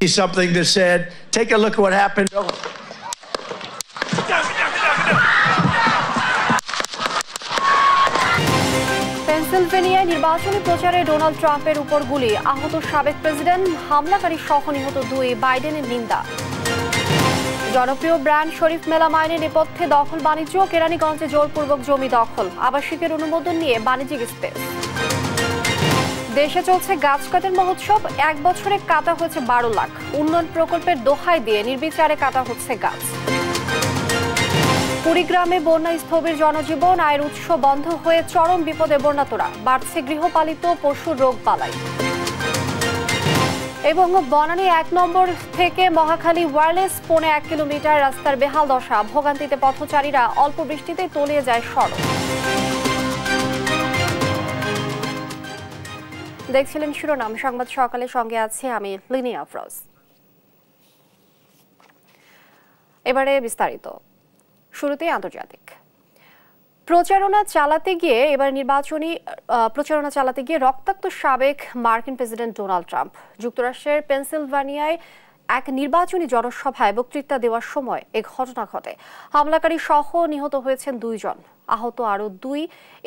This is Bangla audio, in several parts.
me something that said, take a look at what happened. পেনসিলভেনিয়ায় নির্বাচনী প্রচারে ডোনাল্ড ট্রাম্পের উপর গুলি আহত সাবেক প্রেসিডেন্ট হামলাকারী সহ নিহত দুই বাইডেনের নিন্দা জনপ্রিয় ব্র্যান্ড শরীফ মেলা মাইনের নেপথ্যে দখল বাণিজ্য কেরানীগঞ্জে জোরপূর্বক জমি দখল আবাসিকের অনুমোদন নিয়ে বাণিজ্যিক স্পেস দেশে চলছে গাছ কাটার মহোৎসব এক বছরে কাটা হয়েছে বারো লাখ উন্নয়ন প্রকল্পের দোহাই দিয়ে নির্বিচারে কাটা হচ্ছে গাছ কুড়িগ্রামে বন্যা স্থবির জনজীবন আয়ের উৎস বন্ধ হয়ে চরম বিপদে বন্যাতরা বাড়ছে গৃহপালিত পশু রোগ পালাই এবং বনানী এক নম্বর থেকে মহাখালী ওয়ারলেস পোনে এক কিলোমিটার রাস্তার বেহাল দশা ভোগান্তিতে পথচারীরা অল্প বৃষ্টিতে তলিয়ে যায় সড়ক দেখছিলেন শিরোনাম সংবাদ সকালে সঙ্গে আছে আমি লিনি আফরোজ এবারে বিস্তারিত শুরুতে আন্তর্জাতিক প্রচারণা চালাতে গিয়ে এবার নির্বাচনী প্রচারণা চালাতে গিয়ে রক্তাক্ত সাবেক মার্কিন প্রেসিডেন্ট ডোনাল্ড ট্রাম্প যুক্তরাষ্ট্রের পেনসিলভানিয়ায় এক নির্বাচনী জনসভায় বক্তৃতা দেওয়ার সময় এ ঘটনা ঘটে হামলাকারী সহ নিহত হয়েছেন দুইজন আহত আরও দুই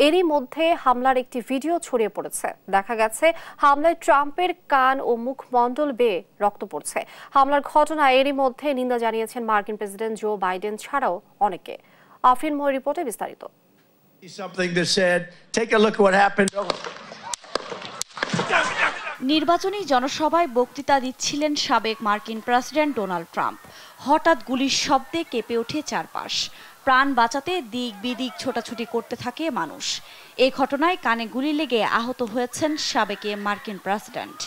এরই মধ্যে হামলার একটি ভিডিও ছড়িয়ে পড়েছে দেখা গেছে হামলায় ট্রাম্পের কান ও মুখমণ্ডল বেয়ে রক্ত পড়ছে হামলার ঘটনা এরই মধ্যে নিন্দা জানিয়েছেন মার্কিন প্রেসিডেন্ট জো বাইডেন ছাড়াও অনেকে আফিন ময় রিপোর্টে বিস্তারিত Something said, take a look at what happened. নির্বাচনী জনসভায় বক্তৃতা দিচ্ছিলেন সাবেক মার্কিন প্রেসিডেন্ট ডোনাল্ড ট্রাম্প হঠাৎ গুলির শব্দে কেঁপে ওঠে চারপাশ প্রাণ বাঁচাতে দিক বিদিক ছোটাছুটি করতে থাকে মানুষ এই ঘটনায় কানে গুলি লেগে আহত হয়েছেন সাবেক মার্কিন প্রেসিডেন্ট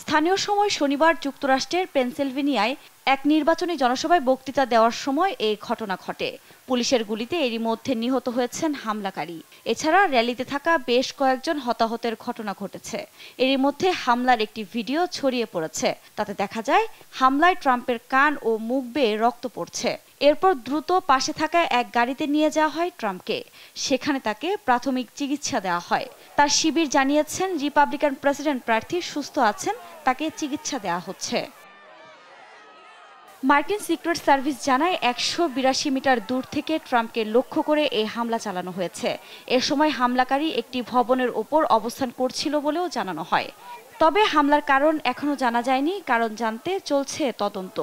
স্থানীয় সময় শনিবার যুক্তরাষ্ট্রের পেনসিলভেনিয়ায় এক নির্বাচনী জনসভায় বক্তৃতা দেওয়ার সময় এই ঘটনা ঘটে পুলিশের গুলিতে এরই মধ্যে নিহত হয়েছেন হামলাকারী এছাড়া র্যালিতে থাকা বেশ কয়েকজন হতাহতের ঘটনা ঘটেছে এরই মধ্যে হামলার একটি ভিডিও ছড়িয়ে পড়েছে তাতে দেখা যায় হামলায় ট্রাম্পের কান ও মুখ বেয়ে রক্ত পড়ছে এরপর দ্রুত পাশে থাকা এক গাড়িতে নিয়ে যাওয়া হয় ট্রাম্পকে সেখানে তাকে প্রাথমিক চিকিৎসা দেওয়া হয় তার শিবির জানিয়েছেন রিপাবলিকান প্রেসিডেন্ট প্রার্থী সুস্থ আছেন তাকে চিকিৎসা দেওয়া হচ্ছে মার্কিন সিক্রেট সার্ভিস জানায় একশো বিরাশি মিটার দূর থেকে ট্রাম্পকে লক্ষ্য করে এই হামলা চালানো হয়েছে এ সময় হামলাকারী একটি ভবনের ওপর অবস্থান করছিল বলেও জানানো হয় তবে হামলার কারণ এখনও জানা যায়নি কারণ জানতে চলছে তদন্ত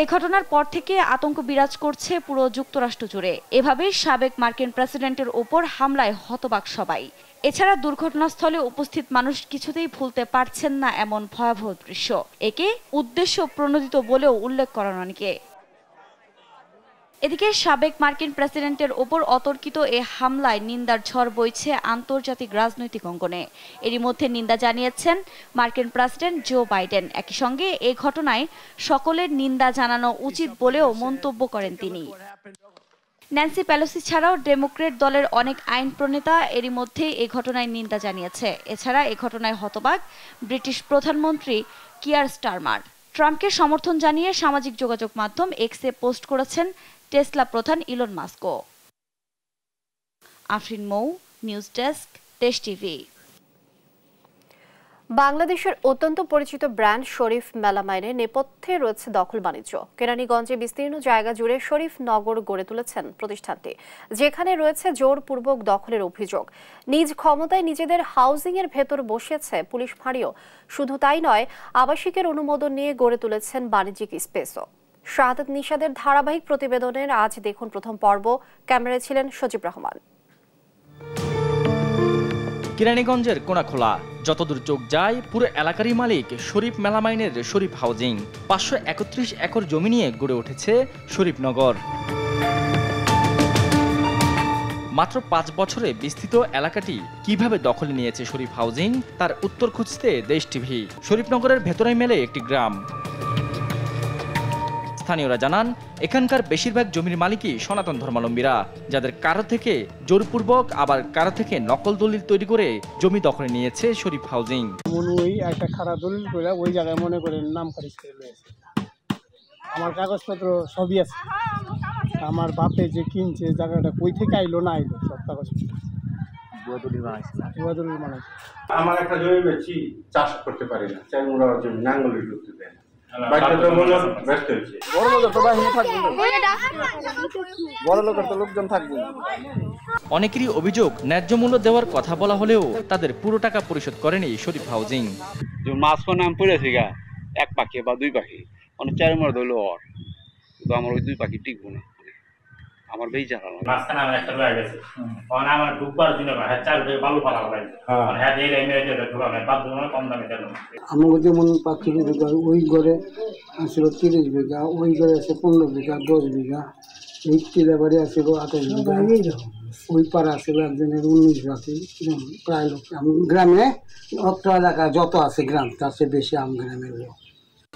এ ঘটনার পর থেকে আতঙ্ক বিরাজ করছে পুরো যুক্তরাষ্ট্র জুড়ে এভাবেই সাবেক মার্কিন প্রেসিডেন্টের ওপর হামলায় হতবাক সবাই এছাড়া দুর্ঘটনাস্থলে উপস্থিত মানুষ কিছুতেই ভুলতে পারছেন না এমন ভয়াবহ দৃশ্য একে উদ্দেশ্য প্রণোদিত বলেও উল্লেখ করেন অনেকে এদিকে সাবেক মার্কিন প্রেসিডেন্টের ওপর অতর্কিত এ হামলায় নিন্দার ঝড় বইছে আন্তর্জাতিক রাজনৈতিক অঙ্গনে এরই মধ্যে নিন্দা জানিয়েছেন মার্কিন প্রেসিডেন্ট জো বাইডেন একই সঙ্গে এ ঘটনায় সকলের নিন্দা জানানো উচিত বলেও মন্তব্য করেন তিনি ন্যান্সি প্যালোসি ছাড়াও ডেমোক্রেট দলের অনেক আইন প্রণেতা এরই মধ্যে এ ঘটনায় নিন্দা জানিয়েছে এছাড়া এ ঘটনায় হতবাক ব্রিটিশ প্রধানমন্ত্রী কিয়ার স্টারমার ট্রাম্পকে সমর্থন জানিয়ে সামাজিক যোগাযোগ মাধ্যম এক্সে পোস্ট করেছেন টেসলা প্রধান ইলন মাস্কো Afrin Mou news desk Desh TV বাংলাদেশের অত্যন্ত পরিচিত ব্র্যান্ড শরীফ মেলামাইনে নেপথ্যে রয়েছে দখল বাণিজ্য কেরানীগঞ্জে বিস্তীর্ণ জায়গা জুড়ে শরীফ নগর গড়ে তুলেছেন প্রতিষ্ঠানটি যেখানে রয়েছে জোরপূর্বক দখলের অভিযোগ নিজ ক্ষমতায় নিজেদের হাউজিংয়ের ভেতর বসিয়েছে পুলিশ ফাঁড়িও শুধু তাই নয় আবাসিকের অনুমোদন নিয়ে গড়ে তুলেছেন বাণিজ্যিক স্পেসও শাহাদ নিশাদের ধারাবাহিক প্রতিবেদনের আজ দেখুন প্রথম পর্ব ক্যামেরায় ছিলেন সজীব রহমান কেরানীগঞ্জের কোনাখোলা যতদূর চোখ যায় পুরো এলাকারই মালিক শরীফ মেলামাইনের শরীফ হাউজিং পাঁচশো একত্রিশ একর জমি নিয়ে গড়ে উঠেছে শরীফনগর মাত্র পাঁচ বছরে বিস্তৃত এলাকাটি কিভাবে দখলে নিয়েছে শরীফ হাউজিং তার উত্তর খুঁজতে দেশ টিভি শরীফনগরের ভেতরে মেলে একটি গ্রাম স্থানীয়রা জানান এখানকার বেশিরভাগ জমির মালিকই সনাতন ধর্মাবলম্বীরা যাদের কারো থেকে জোরপূর্বক আবার কারো থেকে নকল দলিল তৈরি করে জমি দখলে নিয়েছে শরীফ হাউজিং ওই একটা দলিল ওই জায়গায় মনে করে নাম রয়েছে আমার কাগজপত্র সবই আছে আমার বাপে যে কিনছে জায়গাটা কই থেকে আইলো না আইলো সব কাগজপত্র আমার একটা জমি বেছি চাষ করতে পারি না চাই ওরা জমি নাঙ্গলি করতে দেয় না হ্যাঁ, অনেকেরই অভিযোগ ন্যায্য মূল্য দেওয়ার কথা বলা হলেও তাদের পুরো টাকা পরিশোধ করেনি শরীফ হাউজিং মাঝখানে নাম পড়েছি গা এক পাখি বা দুই পাখি অনেক চার মার ধরলো আমার ওই দুই পাখি টিকবো না আমার বেজা জানা মাঝখানে আমার একটা লয়ে গেছে তখন আমার ঢুকবার জন্য হ্যাঁ বালু লাগে হ্যাঁ এই লাইনে এটা কম দামে যেমন পাখি ওই ঘরে আসবো তিরিশ বিঘা ওই ঘরে আছে পনেরো বিঘা দশ বিঘা এই চিলাবাড়ি আসিল আঠাশ বিঘা ওই পাড়া আসবো একজনের উনিশ আছে প্রায় লোক গ্রামে অত এলাকা যত আছে গ্রাম তার চেয়ে বেশি আম গ্রামের লোক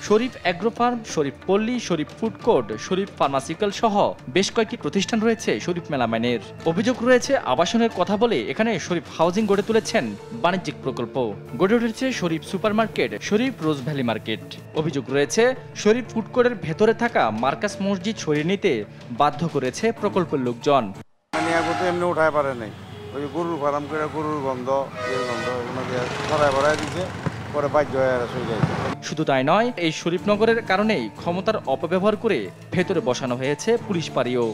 শরীফ agro farm Sharif Palli Sharif food court Sharif pharmaceutical সহ বেশ কয়েকটি প্রতিষ্ঠান রয়েছে শরীফ মেলামাইনের অভিযোগ রয়েছে আবাসনের কথা বলে এখানে শরীফ হাউজিং গড়ে তুলেছেন বাণিজ্যিক প্রকল্প গড়ে উঠেছে Sharif supermarket Sharif rose valley market অভিযোগ রয়েছে শরীফ ফুড কোর্টের ভেতরে থাকা মার্কাস মসজিদ সরিয়ে নিতে বাধ্য করেছে প্রকল্পের লোকজন মানে এমনি ওই গরুর ফার্ম করে গরুর গন্ধ গন্ধ ওনাকে ভরায় দিচ্ছে শুধু তাই নয় এই শরীফনগরের কারণেই ক্ষমতার অপব্যবহার করে ভেতরে বসানো হয়েছে পুলিশ পাড়িও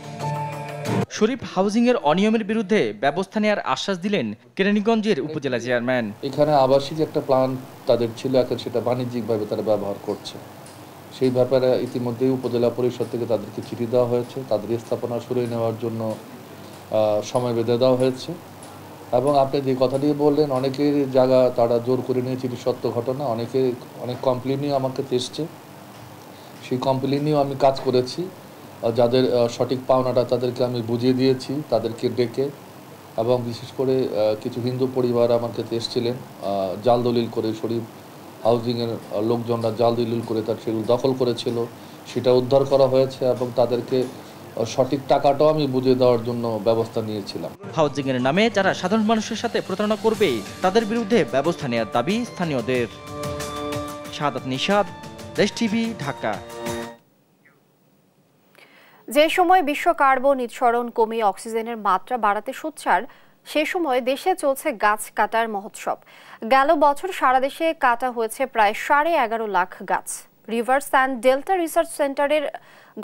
শরীফ হাউজিংয়ের অনিয়মের বিরুদ্ধে ব্যবস্থা নেওয়ার আশ্বাস দিলেন কেরানীগঞ্জের উপজেলা চেয়ারম্যান এখানে আবাসিক একটা প্ল্যান তাদের ছিল এখন সেটা বাণিজ্যিকভাবে তারা ব্যবহার করছে সেই ব্যাপারে ইতিমধ্যেই উপজেলা পরিষদ থেকে তাদেরকে চিঠি দেওয়া হয়েছে তাদের স্থাপনা সরিয়ে নেওয়ার জন্য সময় বেঁধে দেওয়া হয়েছে এবং আপনি যে কথাটি বললেন অনেকের জায়গা তারা জোর করে নিয়েছে এটি সত্য ঘটনা অনেকে অনেক কমপ্লেনও আমাকে এসছে সেই কমপ্লেনও আমি কাজ করেছি যাদের সঠিক পাওনাটা তাদেরকে আমি বুঝিয়ে দিয়েছি তাদেরকে ডেকে এবং বিশেষ করে কিছু হিন্দু পরিবার আমার কাছে এসেছিলেন জাল দলিল করে শরীফ হাউজিংয়ের লোকজনরা জাল দলিল করে তার সেগুলো দখল করেছিল সেটা উদ্ধার করা হয়েছে এবং তাদেরকে সঠিক টাকাটাও আমি বুঝিয়ে দেওয়ার জন্য ব্যবস্থা নিয়েছিলাম হাউজিং এর নামে যারা সাধারণ মানুষের সাথে প্রতারণা করবে তাদের বিরুদ্ধে ব্যবস্থা নেওয়ার দাবি স্থানীয়দের সাদাত নিশাদ দেশ টিভি ঢাকা যে সময় বিশ্ব কার্বন নিঃসরণ কমিয়ে অক্সিজেনের মাত্রা বাড়াতে সোচ্চার সে সময় দেশে চলছে গাছ কাটার মহোৎসব গেল বছর সারা দেশে কাটা হয়েছে প্রায় সাড়ে এগারো লাখ গাছ রিভার্স অ্যান্ড ডেল্টা রিসার্চ সেন্টারের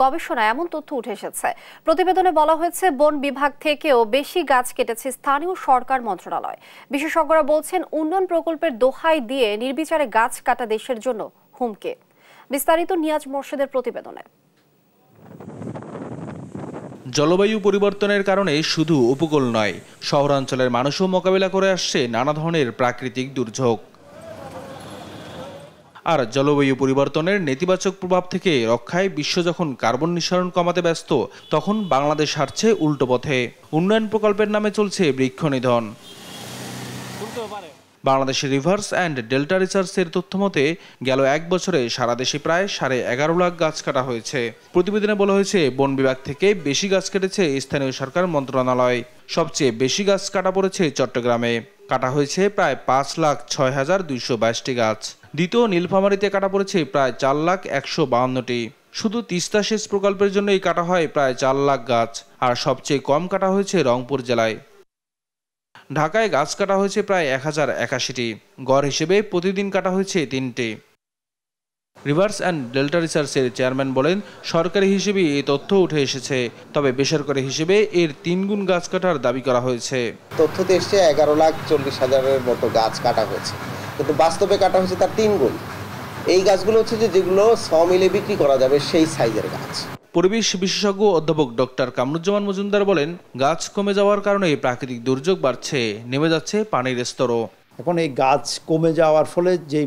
গবেষণায় এমন তথ্য উঠে এসেছে প্রতিবেদনে বলা হয়েছে বন বিভাগ থেকেও বেশি গাছ কেটেছে স্থানীয় সরকার মন্ত্রণালয় বিশেষজ্ঞরা বলছেন উন্নয়ন প্রকল্পের দোহাই দিয়ে নির্বিচারে গাছ কাটা দেশের জন্য হুমকে বিস্তারিত নিয়াজ মোর্শেদের প্রতিবেদনে জলবায়ু পরিবর্তনের কারণে শুধু উপকূল নয় শহরাঞ্চলের মানুষও মোকাবিলা করে আসছে নানা ধরনের প্রাকৃতিক দুর্যোগ আর জলবায়ু পরিবর্তনের নেতিবাচক প্রভাব থেকে রক্ষায় বিশ্ব যখন কার্বন নিঃসরণ কমাতে ব্যস্ত তখন বাংলাদেশ হারছে উল্টো পথে উন্নয়ন প্রকল্পের নামে চলছে বৃক্ষ নিধন বাংলাদেশের রিভার্স অ্যান্ড ডেল্টা রিসার্চের তথ্য মতে গেল এক বছরে সারা দেশে প্রায় সাড়ে এগারো লাখ গাছ কাটা হয়েছে প্রতিবেদনে বলা হয়েছে বন বিভাগ থেকে বেশি গাছ কেটেছে স্থানীয় সরকার মন্ত্রণালয় সবচেয়ে বেশি গাছ কাটা পড়েছে চট্টগ্রামে কাটা হয়েছে প্রায় পাঁচ লাখ ছয় হাজার দুইশো বাইশটি গাছ দ্বিতীয় নীলফামারিতে কাটা পড়েছে প্রায় চার লাখ একশো বাহান্নটি শুধু তিস্তা সেচ প্রকল্পের জন্যই কাটা হয় প্রায় চার লাখ গাছ আর সবচেয়ে কম কাটা হয়েছে রংপুর জেলায় ঢাকায় গাছ কাটা হয়েছে প্রায় এক হাজার একাশিটি গড় হিসেবে প্রতিদিন কাটা হয়েছে তিনটি রিভার্স অ্যান্ড ডেল্টা রিসার্চের চেয়ারম্যান বলেন সরকারি হিসেবে এই তথ্য উঠে এসেছে তবে বেসরকারি হিসেবে এর তিনগুণ গাছ কাটার দাবি করা হয়েছে তথ্যতে এসছে এগারো লাখ চল্লিশ হাজারের মতো গাছ কাটা হয়েছে কিন্তু বাস্তবে কাটা হচ্ছে তার তিন গুণ এই গাছগুলো হচ্ছে যে যেগুলো স মিলে বিক্রি করা যাবে সেই সাইজের গাছ পরিবেশ বিশেষজ্ঞ অধ্যাপক ডক্টর কামরুজ্জামান মজুমদার বলেন গাছ কমে যাওয়ার কারণে প্রাকৃতিক দুর্যোগ বাড়ছে নেমে যাচ্ছে পানির স্তরও এখন এই গাছ কমে যাওয়ার ফলে যে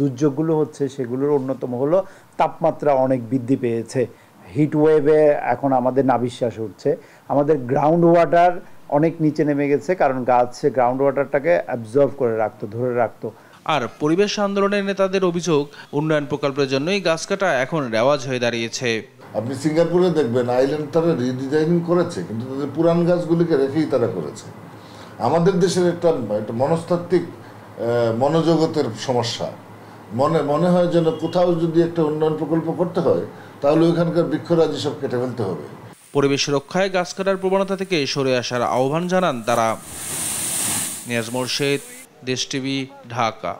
দুর্যোগগুলো হচ্ছে সেগুলোর অন্যতম হলো তাপমাত্রা অনেক বৃদ্ধি পেয়েছে হিট ওয়েভে এখন আমাদের নাবিশ্বাস উঠছে আমাদের গ্রাউন্ড ওয়াটার অনেক নিচে নেমে গেছে কারণ গাছ গ্রাউন্ড ওয়াটারটাকে অ্যাবজর্ভ করে রাখতো ধরে রাখতো আর পরিবেশ আন্দোলনের নেতাদের অভিযোগ উন্নয়ন প্রকল্পের জন্যই গাছ কাটা এখন রেওয়াজ হয়ে দাঁড়িয়েছে আপনি সিঙ্গাপুরে দেখবেন আইল্যান্ড তারা রিডিজাইনিং করেছে কিন্তু তাদের পুরান গাছগুলিকে রেখেই তারা করেছে আমাদের দেশের একটা একটা মনস্তাত্ত্বিক মনোজগতের সমস্যা মনে মনে হয় যেন কোথাও যদি একটা উন্নয়ন প্রকল্প করতে হয় তাহলে ওইখানকার বৃক্ষরাজি সব কেটে ফেলতে হবে পরিবেশ রক্ষায় গাছ কাটার প্রবণতা থেকে সরে আসার আহ্বান জানান তারা নিয়াজ দেশ টিভি ঢাকা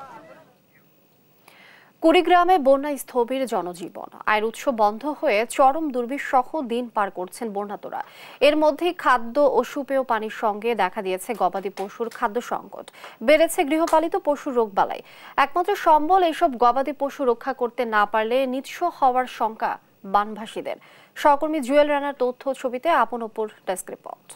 কুড়িগ্রামে বন্যা স্থবির জনজীবন আয়ের উৎস বন্ধ হয়ে চরম দুর্বিষহ দিন পার করছেন বন্যাতরা এর মধ্যে খাদ্য ও সুপেয় পানির সঙ্গে দেখা দিয়েছে গবাদি পশুর খাদ্য সংকট বেড়েছে গৃহপালিত পশু রোগবালাই একমাত্র সম্বল এইসব গবাদি পশু রক্ষা করতে না পারলে নিঃস্ব হওয়ার শঙ্কা বানভাসীদের সহকর্মী জুয়েল রানার তথ্য ছবিতে আপন ওপর ডেস্ক রিপোর্ট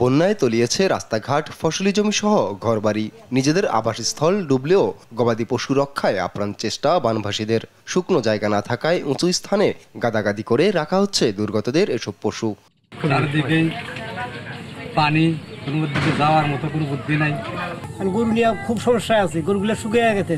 বন্যায় তলিয়েছে রাস্তাঘাট ফসলি জমি সহ ঘরবাড়ি নিজেদের আবাসস্থল ডুবলেও গবাদি পশু রক্ষায় আপ্রাণ চেষ্টা বানভাসীদের শুকনো জায়গা না থাকায় উঁচু স্থানে গাদাগাদি করে রাখা হচ্ছে দুর্গতদের এসব পশু পানি যাওয়ার মতো কোনো বুদ্ধি নাই গরু নিয়ে খুব সমস্যা আছে গরুগুলো শুকিয়ে গেছে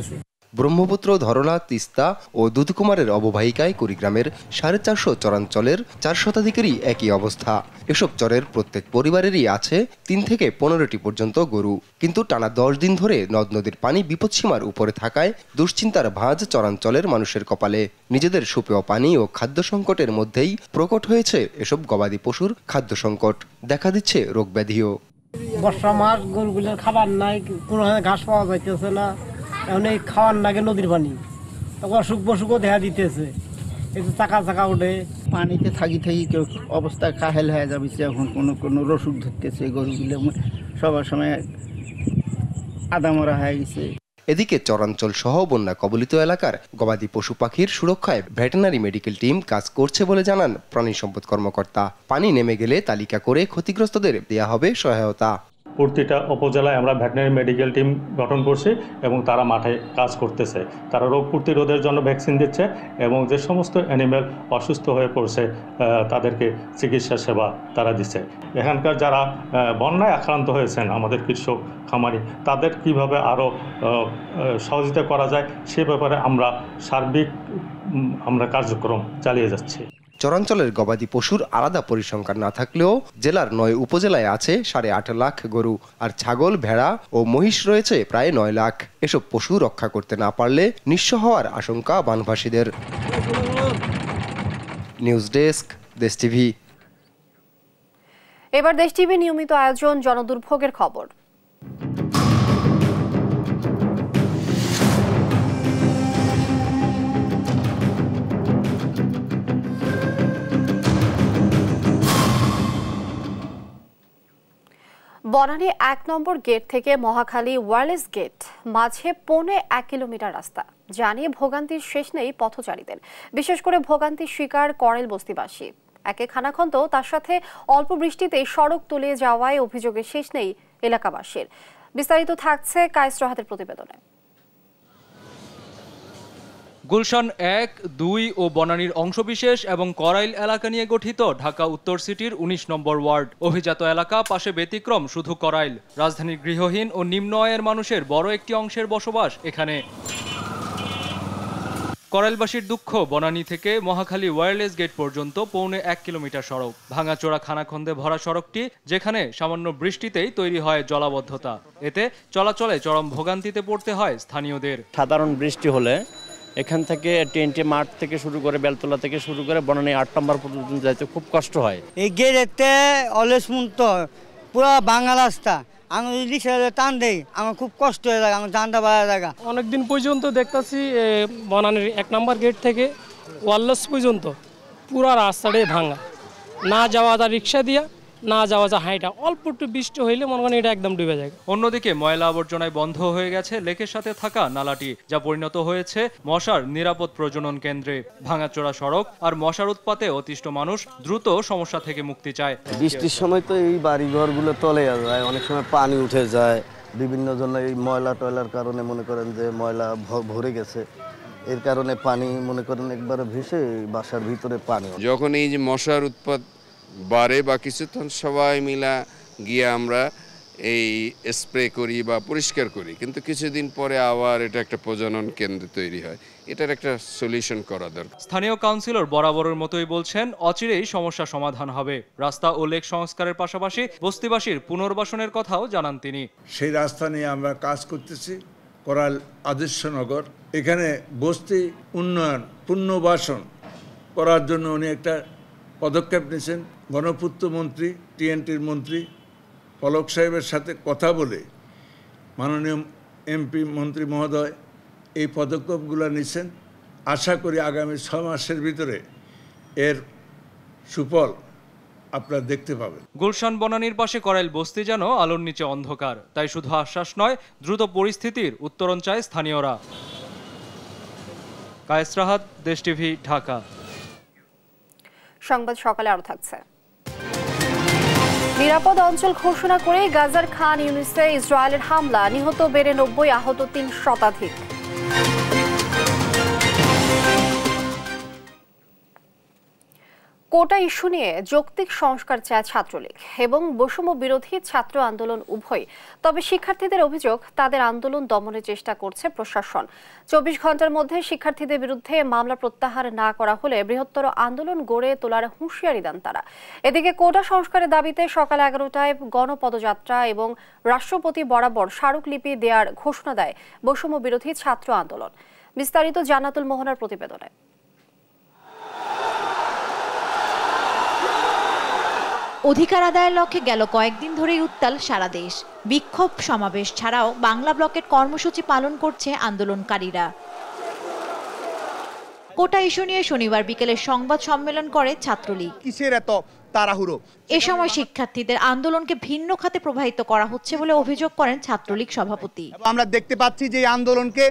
ব্রহ্মপুত্র ধরলা তিস্তা ও দুধকুমারের অববাহিকায় কুড়িগ্রামের সাড়ে চারশো চরাঞ্চলের চার শতাধিকেরই একই অবস্থা এসব চরের প্রত্যেক পরিবারেরই আছে তিন থেকে পনেরোটি পর্যন্ত গরু কিন্তু টানা দশ দিন ধরে নদ নদীর পানি বিপদসীমার উপরে থাকায় দুশ্চিন্তার ভাঁজ চরাঞ্চলের মানুষের কপালে নিজেদের সুপেয় পানি ও খাদ্য সংকটের মধ্যেই প্রকট হয়েছে এসব গবাদি পশুর খাদ্য সংকট দেখা দিচ্ছে ব্যাধিও বর্ষা মাস গরুগুলোর খাবার নাই কোনো ঘাস পাওয়া যাইতেছে না এখন এই খাওয়ার লাগে নদীর পানি তখন অসুখ বসুখও দেখা দিতেছে একটু চাকা চাকা ওঠে পানিতে থাকি থাকি কেউ অবস্থা কাহেল হয়ে যাবে এখন কোনো কোনো রসুখ ধরতেছে গরুগুলো সবার সময় আদামরা হয়ে গেছে এদিকে চরাঞ্চল সহ বন্যা কবলিত এলাকার গবাদি পশু পাখির সুরক্ষায় ভেটেনারি মেডিকেল টিম কাজ করছে বলে জানান প্রাণী সম্পদ কর্মকর্তা পানি নেমে গেলে তালিকা করে ক্ষতিগ্রস্তদের দেয়া হবে সহায়তা প্রতিটা উপজেলায় আমরা ভেটেনারি মেডিকেল টিম গঠন করছি এবং তারা মাঠে কাজ করতেছে তারা রোগ প্রতিরোধের জন্য ভ্যাকসিন দিচ্ছে এবং যে সমস্ত অ্যানিম্যাল অসুস্থ হয়ে পড়ছে তাদেরকে চিকিৎসা সেবা তারা দিচ্ছে এখানকার যারা বন্যায় আক্রান্ত হয়েছেন আমাদের কৃষক খামারি তাদের কিভাবে আরও সহযোগিতা করা যায় সে ব্যাপারে আমরা সার্বিক আমরা কার্যক্রম চালিয়ে যাচ্ছি চরাঞ্চলের গবাদি পশুর আলাদা পরিসংখ্যান না থাকলেও জেলার নয় উপজেলায় আছে সাড়ে আট লাখ গরু আর ছাগল ভেড়া ও মহিষ রয়েছে প্রায় নয় লাখ এসব পশু রক্ষা করতে না পারলে নিঃস্ব হওয়ার আশঙ্কা বানভাসীদের নিউজ ডেস্ক দেশ টিভি এবার দেশ টিভি নিয়মিত আয়োজন জনদুর্ভোগের খবর বনানী এক নম্বর গেট থেকে মহাখালী ওয়ারলেস গেট মাঝে পৌনে এক কিলোমিটার রাস্তা জানিয়ে ভোগান্তির শেষ নেই পথচারীদের বিশেষ করে ভোগান্তির শিকার করেল বস্তিবাসী একে খানাখন্দ তার সাথে অল্প বৃষ্টিতে সড়ক তুলে যাওয়ায় অভিযোগের শেষ নেই এলাকাবাসীর বিস্তারিত থাকছে কায়েস হাতের প্রতিবেদনে গুলশান এক দুই ও বনানীর অংশবিশেষ এবং করাইল এলাকা নিয়ে গঠিত ঢাকা উত্তর সিটির ১৯ নম্বর ওয়ার্ড অভিজাত এলাকা পাশে ব্যতিক্রম শুধু করাইল রাজধানীর গৃহহীন ও নিম্ন আয়ের মানুষের বড় একটি অংশের বসবাস এখানে করাইলবাসীর দুঃখ বনানী থেকে মহাখালী ওয়্যারলেস গেট পর্যন্ত পৌনে এক কিলোমিটার সড়ক ভাঙাচোরা খানাখন্দে ভরা সড়কটি যেখানে সামান্য বৃষ্টিতেই তৈরি হয় জলাবদ্ধতা এতে চলাচলে চরম ভোগান্তিতে পড়তে হয় স্থানীয়দের সাধারণ বৃষ্টি হলে এখান থেকে টিএনটি মাঠ থেকে শুরু করে বেলতলা থেকে শুরু করে বনানী আট নম্বর পর্যন্ত যাইতে খুব কষ্ট হয় এই গেটে অলওয়েজ মুন্ত পুরো বাংলা রাস্তা আমি রিক্সা টান দেই আমার খুব কষ্ট হয়ে থাকে আমার জানটা বাড়া থাকা অনেকদিন পর্যন্ত দেখতেছি বনানির এক নম্বর গেট থেকে ওয়ারলেস পর্যন্ত পুরো রাস্তাটাই ভাঙা না যাওয়া তা রিক্সা দিয়া না যাওয়া যায় হাঁটা অল্প একটু বৃষ্টি হইলে মনে করেন এটা একদম ডুবে যায় অন্যদিকে ময়লা আবর্জনায় বন্ধ হয়ে গেছে লেকের সাথে থাকা নালাটি যা পরিণত হয়েছে মশার নিরাপদ প্রজনন কেন্দ্রে ভাঙাচোরা সড়ক আর মশার উৎপাতে অতিষ্ঠ মানুষ দ্রুত সমস্যা থেকে মুক্তি চায় বৃষ্টির সময় তো এই বাড়িঘরগুলো তলে যায় অনেক সময় পানি উঠে যায় বিভিন্ন জন্য এই ময়লা টয়লার কারণে মনে করেন যে ময়লা ভরে গেছে এর কারণে পানি মনে করেন একবার ভেসে বাসার ভিতরে পানি যখন এই যে মশার উৎপাত বারে বা কিছুক্ষণ সবাই মিলা গিয়ে আমরা এই স্প্রে করি বা পরিষ্কার করি কিন্তু কিছুদিন পরে আবার এটা একটা প্রজনন কেন্দ্র তৈরি হয় এটার একটা সলিউশন করা দরকার স্থানীয় কাউন্সিলর বরাবরের মতোই বলছেন অচিরেই সমস্যা সমাধান হবে রাস্তা ও লেক সংস্কারের পাশাপাশি বস্তিবাসীর পুনর্বাসনের কথাও জানান তিনি সেই রাস্তা নিয়ে আমরা কাজ করতেছি করাল আদিত্যনগর এখানে বস্তি উন্নয়ন পুনর্বাসন করার জন্য উনি একটা পদক্ষেপ নিয়েছেন গণপূর্ত মন্ত্রী টিএনটির মন্ত্রী পলক সাহেবের সাথে কথা বলে মাননীয় এমপি মন্ত্রী মহোদয় এই পদক্ষেপগুলো নিচ্ছেন আশা করি আগামী ছ মাসের ভিতরে এর সুফল আপনারা দেখতে পাবেন গুলশান বনানীর পাশে করাইল বস্তি যেন আলোর নিচে অন্ধকার তাই শুধু আশ্বাস নয় দ্রুত পরিস্থিতির উত্তরণ চায় স্থানীয়রা কায়েস রাহাত দেশ টিভি ঢাকা সংবাদ সকালে আরো থাকছে নিরাপদ অঞ্চল ঘোষণা করে গাজার খান ইউনিসে ইসরায়েলের হামলা নিহত বেড়ে নব্বই আহত তিন শতাধিক কোটা ইস্যু নিয়ে যৌক্তিক সংস্কার চায় ছাত্রলীগ এবং বৈষম্য বিরোধী ছাত্র আন্দোলন উভয় তবে শিক্ষার্থীদের অভিযোগ তাদের আন্দোলন দমনের চেষ্টা করছে প্রশাসন চব্বিশ ঘন্টার মধ্যে শিক্ষার্থীদের বিরুদ্ধে মামলা প্রত্যাহার না করা হলে বৃহত্তর আন্দোলন গড়ে তোলার হুঁশিয়ারি দেন তারা এদিকে কোটা সংস্কারের দাবিতে সকাল এগারোটায় গণপদযাত্রা এবং রাষ্ট্রপতি বরাবর স্মারকলিপি দেওয়ার ঘোষণা দেয় বৈষম্য বিরোধী ছাত্র আন্দোলন বিস্তারিত জানাতুল মোহনার প্রতিবেদনে অধিকার আদায়ের লক্ষ্যে গেল কয়েকদিন ধরেই উত্তাল সারা দেশ বিক্ষোভ সমাবেশ ছাড়াও বাংলা ব্লকের কর্মসূচি পালন করছে আন্দোলনকারীরা কোটা ইস্যু নিয়ে শনিবার বিকেলে সংবাদ সম্মেলন করে ছাত্রলীগ কিসের এত তাড়াহুড়ো এ সময় শিক্ষার্থীদের আন্দোলনকে ভিন্ন খাতে প্রবাহিত করা হচ্ছে বলে অভিযোগ করেন ছাত্রলীগ সভাপতি আমরা দেখতে পাচ্ছি যে আন্দোলনকে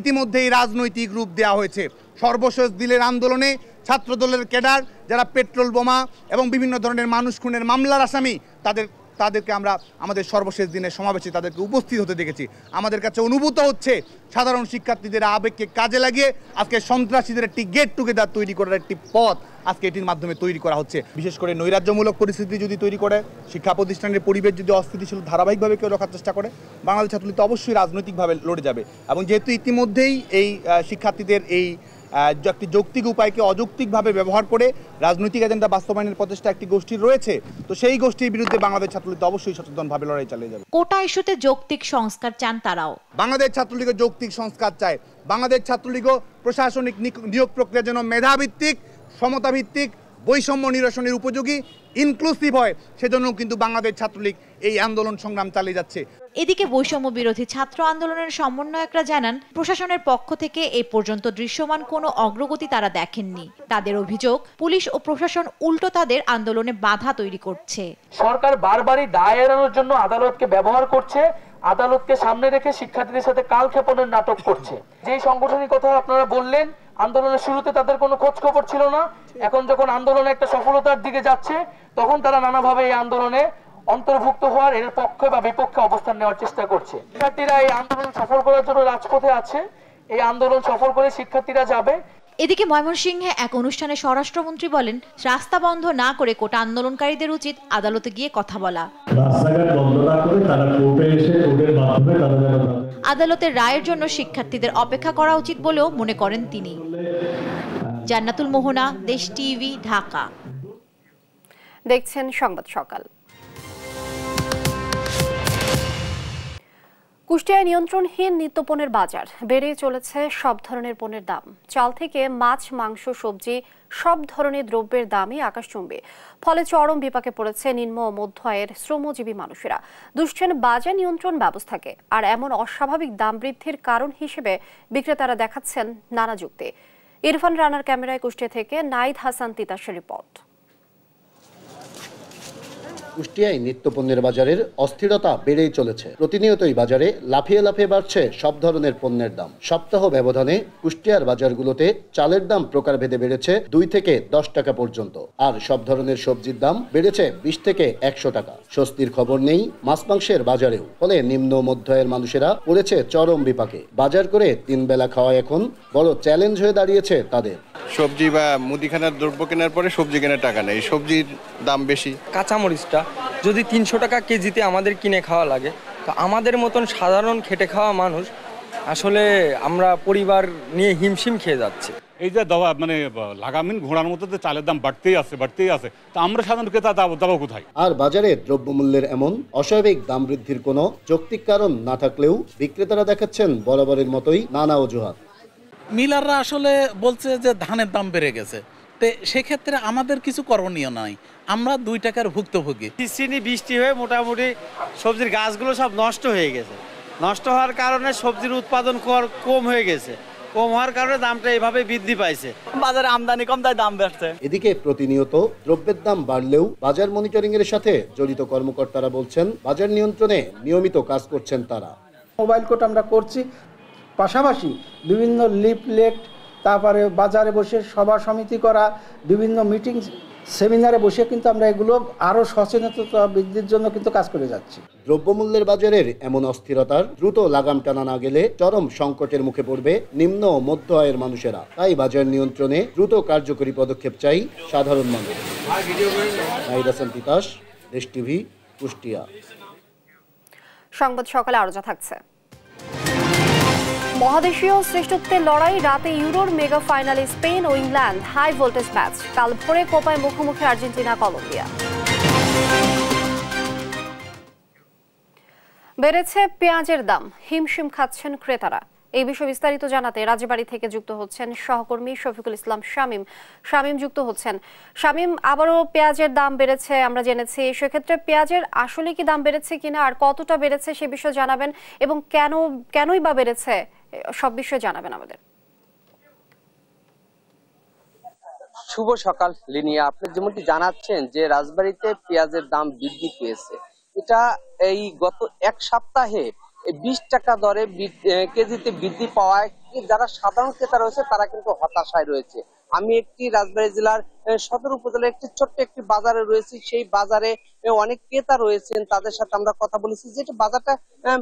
ইতিমধ্যেই রাজনৈতিক রূপ দেওয়া হয়েছে সর্বশেষ দিলের আন্দোলনে ছাত্রদলের ক্যাডার যারা পেট্রোল বোমা এবং বিভিন্ন ধরনের মানুষ খুনের মামলার আসামি তাদের তাদেরকে আমরা আমাদের সর্বশেষ দিনে সমাবেশে তাদেরকে উপস্থিত হতে দেখেছি আমাদের কাছে অনুভূত হচ্ছে সাধারণ শিক্ষার্থীদের আবেগকে কাজে লাগিয়ে আজকে সন্ত্রাসীদের একটি গেট টুগেদার তৈরি করার একটি পথ আজকে এটির মাধ্যমে তৈরি করা হচ্ছে বিশেষ করে নৈরাজ্যমূলক পরিস্থিতি যদি তৈরি করে শিক্ষা প্রতিষ্ঠানের পরিবেশ যদি অস্থিতিশীল ধারাবাহিকভাবে কেউ রাখার চেষ্টা করে বাঙালি ছাত্রলীগ অবশ্যই রাজনৈতিকভাবে লড়ে যাবে এবং যেহেতু ইতিমধ্যেই এই শিক্ষার্থীদের এই একটি যৌক্তিক উপায়কে অযৌক্তিকভাবে ব্যবহার করে রাজনৈতিক এজেন্ডা বাস্তবায়নের প্রচেষ্টা একটি গোষ্ঠীর রয়েছে তো সেই গোষ্ঠীর বিরুদ্ধে বাংলাদেশ ছাত্রলীগ অবশ্যই সচেতনভাবে লড়াই চালিয়ে যাবে কোটা ইস্যুতে যৌক্তিক সংস্কার চান তারাও বাংলাদেশ ছাত্রলীগের যৌক্তিক সংস্কার চায় বাংলাদেশ ছাত্রলীগ প্রশাসনিক নিয়োগ প্রক্রিয়া যেন মেধাভিত্তিক সমতাভিত্তিক বৈষম্য নিরসনের উপযোগী ইনক্লুসিভ হয় সেজন্য কিন্তু বাংলাদেশ ছাত্রলীগ এই আন্দোলন সংগ্রাম চালিয়ে যাচ্ছে এদিকে বৈষম্য বিরোধী ছাত্র আন্দোলনের সমন্বয়করা জানান প্রশাসনের পক্ষ থেকে এ পর্যন্ত দৃশ্যমান কোনো অগ্রগতি তারা দেখেননি তাদের অভিযোগ পুলিশ ও প্রশাসন উল্টো তাদের আন্দোলনে বাধা তৈরি করছে সরকার বারবারই দায় এড়ানোর জন্য আদালতকে ব্যবহার করছে আদালতকে সামনে রেখে শিক্ষার্থীদের সাথে কাল ক্ষেপণের নাটক করছে যে সংগঠনের কথা আপনারা বললেন আন্দোলনের শুরুতে তাদের কোনো খোঁজ খবর ছিল না এখন যখন আন্দোলন একটা সফলতার দিকে যাচ্ছে তখন তারা নানাভাবে এই আন্দোলনে অন্তর্ভুক্ত হওয়ার এর পক্ষে বা বিপক্ষে অবস্থান নেওয়ার চেষ্টা করছে শিক্ষার্থীরা এই আন্দোলন সফল করার জন্য রাজপথে আছে এই আন্দোলন সফল করে শিক্ষার্থীরা যাবে এদিকে ময়মনসিংহে এক অনুষ্ঠানে স্বরাষ্ট্রমন্ত্রী বলেন রাস্তা বন্ধ না করে কোটা আন্দোলনকারীদের উচিত আদালতে গিয়ে কথা বলা আদালতের রায়ের জন্য শিক্ষার্থীদের অপেক্ষা করা উচিত বলেও মনে করেন তিনি জান্নাতুল মোহনা দেশ টিভি ঢাকা দেখছেন সংবাদ সকাল কুষ্টিয়ায় নিয়ন্ত্রণহীন নিত্যপণের বাজার বেড়েই চলেছে সব ধরনের পণ্যের দাম চাল থেকে মাছ মাংস সবজি সব ধরনের দ্রব্যের দামই আকাশচুম্বী ফলে চরম বিপাকে পড়েছে নিম্ন ও মধ্য আয়ের শ্রমজীবী মানুষেরা দুশ্চেন বাজার নিয়ন্ত্রণ ব্যবস্থাকে আর এমন অস্বাভাবিক দাম বৃদ্ধির কারণ হিসেবে বিক্রেতারা দেখাচ্ছেন নানা যুক্তি ইরফান রানার ক্যামেরায় কুষ্টিয়া থেকে নাইদ হাসান তিতাসের রিপোর্ট কুষ্টিয়ায় নিত্যপণ্যের বাজারের অস্থিরতা বেড়েই চলেছে প্রতিনিয়তই বাজারে লাফিয়ে লাফিয়ে বাড়ছে সব ধরনের পণ্যের দাম সপ্তাহ ব্যবধানে কুষ্টিয়ার বাজারগুলোতে চালের দাম প্রকার ভেদে বেড়েছে দুই থেকে দশ টাকা পর্যন্ত আর সব ধরনের সবজির দাম বেড়েছে বিশ থেকে একশো টাকা স্বস্তির খবর নেই মাছ মাংসের বাজারেও ফলে নিম্ন মধ্যয়ের মানুষেরা পড়েছে চরম বিপাকে বাজার করে তিন বেলা খাওয়া এখন বড় চ্যালেঞ্জ হয়ে দাঁড়িয়েছে তাদের সবজি বা মুদিখানার দ্রব্য কেনার পরে সবজি কেনার টাকা নেই সবজির দাম বেশি কাঁচামরিচটা যদি তিনশো টাকা কেজিতে আমাদের কিনে খাওয়া লাগে তো আমাদের মতন সাধারণ খেটে খাওয়া মানুষ আসলে আমরা পরিবার নিয়ে হিমশিম খেয়ে যাচ্ছি এই যে দাবা মানে লাগামিন ঘোড়ার মতো তো চালের দাম বাড়তেই আছে বাড়তেই আছে তা আমরা সাধারণ ক্রেতা দাবো দাবো কোথায় আর বাজারে দ্রব্যমূল্যের এমন অস্বাভাবিক দাম বৃদ্ধির কোনো যৌক্তিক কারণ না থাকলেও বিক্রেতারা দেখাচ্ছেন বরাবরের মতোই নানা অজুহাত মিলাররা আসলে বলছে যে ধানের দাম বেড়ে গেছে তো সেক্ষেত্রে আমাদের কিছু করণীয় নয় আমরা দুই টাকার ভুক্তভোগী চিনি বৃষ্টি হয়ে মোটামুটি সবজির গাছগুলো সব নষ্ট হয়ে গেছে নষ্ট হওয়ার কারণে সবজির উৎপাদন কম হয়ে গেছে কম হওয়ার কারণে দামটা এইভাবে বৃদ্ধি পাইছে বাজারে আমদানি কম তাই দাম বাড়ছে এদিকে প্রতিনিয়ত দ্রব্যের দাম বাড়লেও বাজার মনিটরিং এর সাথে জড়িত কর্মকর্তারা বলছেন বাজার নিয়ন্ত্রণে নিয়মিত কাজ করছেন তারা মোবাইল কোর্ট আমরা করছি পাশাপাশি বিভিন্ন লিফলেট তারপরে বাজারে বসে সভা সমিতি করা বিভিন্ন মিটিং সেমিনারে বসে কিন্তু আমরা এগুলো আরও সচেতনতা বৃদ্ধির জন্য কিন্তু কাজ করে যাচ্ছি দ্রব্যমূল্যের বাজারের এমন অস্থিরতার দ্রুত লাগাম টানা না গেলে চরম সংকটের মুখে পড়বে নিম্ন ও মধ্য আয়ের মানুষেরা তাই বাজার নিয়ন্ত্রণে দ্রুত কার্যকরী পদক্ষেপ চাই সাধারণ মানুষ তিতাস দেশ টিভি কুষ্টিয়া সংবাদ সকালে আরো যা থাকছে মহাদেশীয় শ্রেষ্ঠত্বের লড়াই রাতে ইউরোর মেগা ফাইনালে স্পেন ও ইংল্যান্ড হাই ভোল্টেজ ম্যাচ কাল ভোরে কোপায় মুখোমুখি আর্জেন্টিনা কলম্বিয়া বেড়েছে পেঁয়াজের দাম হিমশিম খাচ্ছেন ক্রেতারা এই বিষয়ে বিস্তারিত জানাতে রাজবাড়ি থেকে যুক্ত হচ্ছেন সহকর্মী শফিকুল ইসলাম শামিম শামিম যুক্ত হচ্ছেন শামিম আবারও পেঁয়াজের দাম বেড়েছে আমরা জেনেছি সেক্ষেত্রে পেঁয়াজের আসলে কি দাম বেড়েছে কিনা আর কতটা বেড়েছে সে বিষয়ে জানাবেন এবং কেন কেনই বা বেড়েছে সব বিষয়ে জানাবেন আমাদের শুভ সকাল লিনিয়া আপনি যেমনটি জানাচ্ছেন যে রাজবাড়িতে পেঁয়াজের দাম বৃদ্ধি পেয়েছে এটা এই গত এক সপ্তাহে বিশ টাকা দরে কেজিতে বৃদ্ধি পাওয়ায় যারা সাধারণ ক্রেতা রয়েছে তারা কিন্তু হতাশায় রয়েছে আমি একটি রাজবাড়ি জেলার সদর উপজেলার একটি ছোট্ট একটি বাজারে রয়েছি সেই বাজারে অনেক ক্রেতা রয়েছেন তাদের সাথে আমরা কথা বলেছি যে বাজারটা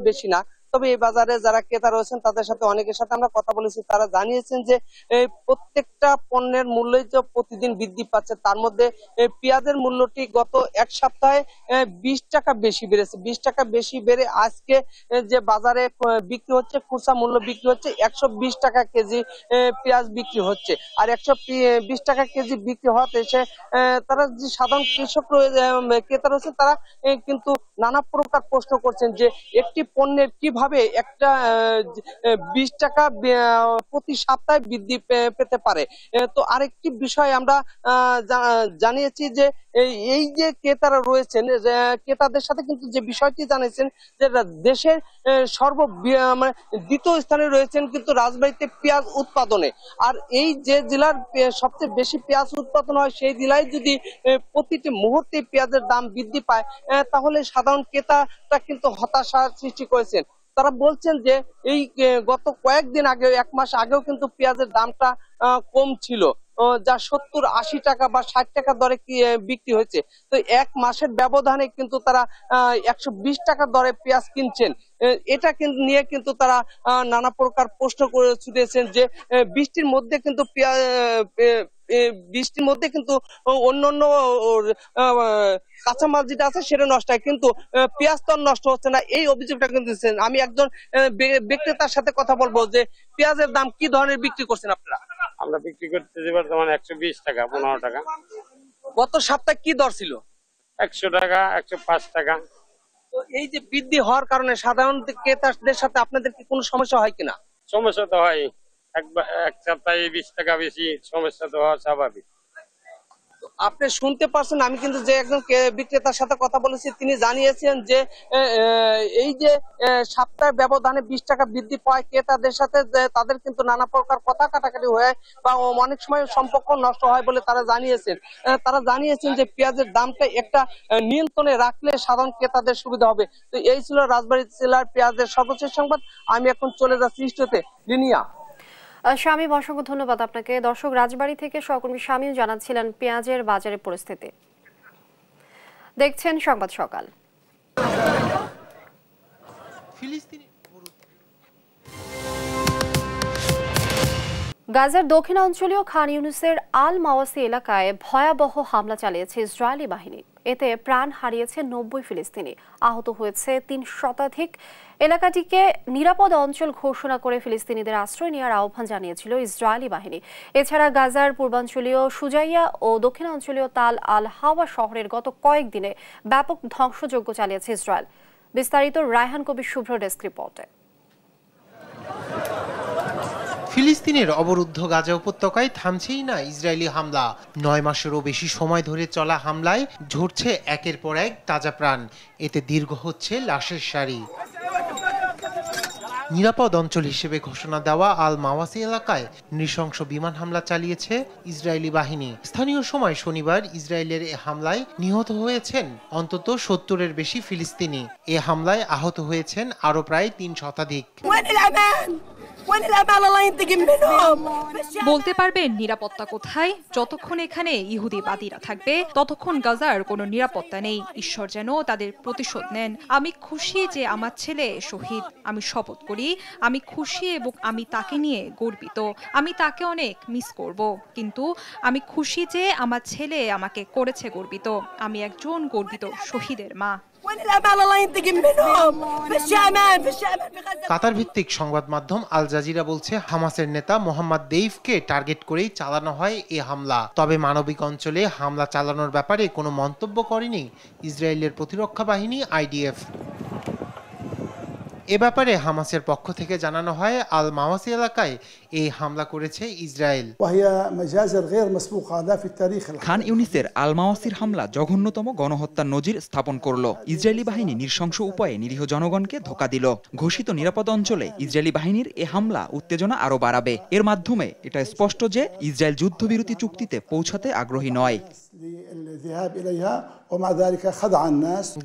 বেশি না তবে এই বাজারে যারা ক্রেতা রয়েছেন তাদের সাথে অনেকের সাথে আমরা কথা বলেছি তারা জানিয়েছেন যে প্রত্যেকটা পণ্যের মূল্যই তো প্রতিদিন বৃদ্ধি পাচ্ছে তার মধ্যে পেঁয়াজের মূল্যটি গত এক সপ্তাহে বিশ টাকা বেশি বেড়েছে বিশ টাকা বেশি বেড়ে আজকে যে বাজারে বিক্রি হচ্ছে খুচরা মূল্য বিক্রি হচ্ছে একশো বিশ টাকা কেজি পেঁয়াজ বিক্রি হচ্ছে আর একশো বিশ টাকা কেজি বিক্রি হওয়াতে এসে তারা যে সাধারণ কৃষক ক্রেতা রয়েছে তারা কিন্তু নানা প্রকার প্রশ্ন করছেন যে একটি পণ্যের কিভাবে ভাবে একটা বিশ টাকা প্রতি সপ্তাহে বৃদ্ধি পেতে পারে তো আরেকটি বিষয় আমরা জানিয়েছি যে এই যে ক্রেতারা রয়েছেন ক্রেতাদের সাথে কিন্তু যে বিষয়টি জানিয়েছেন যে দেশের সর্ব মানে দ্বিতীয় স্থানে রয়েছেন কিন্তু রাজবাড়িতে পেঁয়াজ উৎপাদনে আর এই যে জেলার সবচেয়ে বেশি পেঁয়াজ উৎপাদন হয় সেই জেলায় যদি প্রতিটি মুহূর্তে পেঁয়াজের দাম বৃদ্ধি পায় তাহলে সাধারণ ক্রেতাটা কিন্তু হতাশার সৃষ্টি করেছেন তারা বলছেন যে এই গত কয়েকদিন আগে এক মাস আগেও কিন্তু পেঁয়াজের দামটা কম ছিল যা সত্তর আশি টাকা বা ষাট টাকা দরে বিক্রি হয়েছে তো এক মাসের ব্যবধানে কিন্তু তারা একশো বিশ টাকা দরে পেঁয়াজ কিনছেন এটা কিন্তু নিয়ে কিন্তু তারা নানা প্রকার প্রশ্ন করে ছুটেছেন যে বৃষ্টির মধ্যে কিন্তু পেঁয়াজ বৃষ্টির মধ্যে কিন্তু অন্য অন্য কাঁচামাল যেটা আছে সেটা নষ্ট হয় কিন্তু পেঁয়াজ তো নষ্ট হচ্ছে না এই অভিযোগটা কিন্তু আমি একজন বিক্রেতার সাথে কথা বলবো যে পেঁয়াজের দাম কি ধরনের বিক্রি করছেন আপনারা আমরা বিক্রি করতে যে বর্তমান একশো টাকা পনেরো টাকা গত সপ্তাহে কি দর ছিল একশো টাকা একশো টাকা এই যে বৃদ্ধি হওয়ার কারণে সাধারণ ক্রেতাদের সাথে আপনাদের কি কোনো সমস্যা হয় কিনা সমস্যা তো হয় এক সপ্তাহে বিশ টাকা বেশি সমস্যা তো হওয়া স্বাভাবিক আপনি শুনতে পারছেন আমি কিন্তু যে একজন বিক্রেতার সাথে কথা বলেছি তিনি জানিয়েছেন যে এই যে সপ্তাহের ব্যবধানে বিশ টাকা বৃদ্ধি পায় ক্রেতাদের সাথে তাদের কিন্তু নানা প্রকার কথা কাটাকাটি হয় বা অনেক সময় সম্পর্ক নষ্ট হয় বলে তারা জানিয়েছেন তারা জানিয়েছেন যে পেঁয়াজের দামটা একটা নিয়ন্ত্রণে রাখলে সাধারণ ক্রেতাদের সুবিধা হবে তো এই ছিল রাজবাড়ী জেলার পেঁয়াজের সর্বশেষ সংবাদ আমি এখন চলে যাচ্ছি ইস্টোতে লিনিয়া স্বামী অসংখ্য ধন্যবাদ আপনাকে দর্শক রাজবাড়ি থেকে সহকর্মী স্বামীও জানাচ্ছিলেন পেঁয়াজের বাজারে পরিস্থিতি দেখছেন সংবাদ সকাল গাজার দক্ষিণাঞ্চলীয় খান ইউনুসের আল মাওয়াসি এলাকায় ভয়াবহ হামলা চালিয়েছে ইসরায়েলি বাহিনী এতে প্রাণ হারিয়েছে নব্বই ফিলিস্তিনি আহত হয়েছে তিন শতাধিক এলাকাটিকে নিরাপদ অঞ্চল ঘোষণা করে ফিলিস্তিনিদের আশ্রয় নেওয়ার আহ্বান জানিয়েছিল ইসরায়েলি বাহিনী এছাড়া গাজার পূর্বাঞ্চলীয় সুজাইয়া ও দক্ষিণাঞ্চলীয় তাল আল হাওয়া শহরের গত কয়েকদিনে ব্যাপক ধ্বংসযজ্ঞ চালিয়েছে ইসরায়েল বিস্তারিত রায়হান কবির শুভ্র ডেস্ক রিপোর্টে ফিলিস্তিনের অবরুদ্ধ গাজা উপত্যকায় থামছেই না ইসরায়েলি হামলা নয় মাসেরও বেশি সময় ধরে চলা হামলায় ঝরছে একের পর এক তাজা প্রাণ এতে দীর্ঘ হচ্ছে লাশের সারি নিরাপদ অঞ্চল হিসেবে ঘোষণা দেওয়া আল মাওয়াসি এলাকায় নৃশংস বিমান হামলা চালিয়েছে ইসরায়েলি বাহিনী স্থানীয় সময় শনিবার ইসরায়েলের এ হামলায় নিহত হয়েছেন অন্তত সত্তরের বেশি ফিলিস্তিনি এ হামলায় আহত হয়েছেন আরও প্রায় তিন শতাধিক বলতে পারবেন নিরাপত্তা কোথায় যতক্ষণ এখানে বাদীরা থাকবে ততক্ষণ গাজার কোনো নিরাপত্তা নেই ঈশ্বর যেন তাদের প্রতিশোধ নেন আমি খুশি যে আমার ছেলে শহীদ আমি শপথ করি আমি খুশি এবং আমি তাকে নিয়ে গর্বিত আমি তাকে অনেক মিস করব কিন্তু আমি খুশি যে আমার ছেলে আমাকে করেছে গর্বিত আমি একজন গর্বিত শহীদের মা কাতার ভিত্তিক সংবাদ মাধ্যম আল জাজিরা বলছে হামাসের নেতা মোহাম্মদ দেইফকে টার্গেট করেই চালানো হয় এ হামলা তবে মানবিক অঞ্চলে হামলা চালানোর ব্যাপারে কোনো মন্তব্য করেনি ইসরায়েলের প্রতিরক্ষা বাহিনী আইডিএফ এ ব্যাপারে হামাসের পক্ষ থেকে জানানো হয় আল মাওয়াসি এলাকায় এই হামলা করেছে ইসরায়েল খান ইউনিসের আল মাওয়াসির হামলা জঘন্যতম গণহত্যার নজির স্থাপন করল ইসরায়েলি বাহিনী নৃশংস উপায়ে নিরীহ জনগণকে ধোকা দিল ঘোষিত নিরাপদ অঞ্চলে ইসরায়েলি বাহিনীর এ হামলা উত্তেজনা আরও বাড়াবে এর মাধ্যমে এটা স্পষ্ট যে ইসরায়েল যুদ্ধবিরতি চুক্তিতে পৌঁছাতে আগ্রহী নয়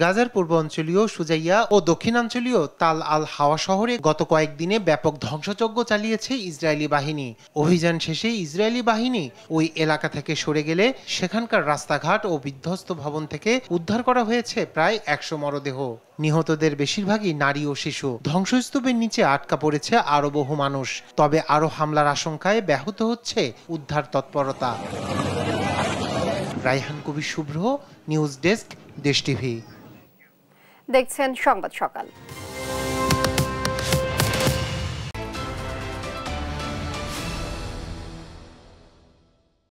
গাজার অঞ্চলীয় সুজাইয়া ও দক্ষিণাঞ্চলীয় তাল আল হাওয়া শহরে গত কয়েকদিনে ব্যাপক ধ্বংসযজ্ঞ চালিয়েছে ইসরায়েলি বাহিনী অভিযান শেষে ইসরায়েলি বাহিনী ওই এলাকা থেকে সরে গেলে সেখানকার রাস্তাঘাট ও বিধ্বস্ত ভবন থেকে উদ্ধার করা হয়েছে প্রায় একশো মরদেহ নিহতদের বেশিরভাগই নারী ও শিশু ধ্বংসস্তূপের নিচে আটকা পড়েছে আরো বহু মানুষ তবে আরো হামলার আশঙ্কায় ব্যাহত হচ্ছে উদ্ধার তৎপরতা Raihan Kabi Shubhra news desk Desh TV দেখছেন সংবাদ সকাল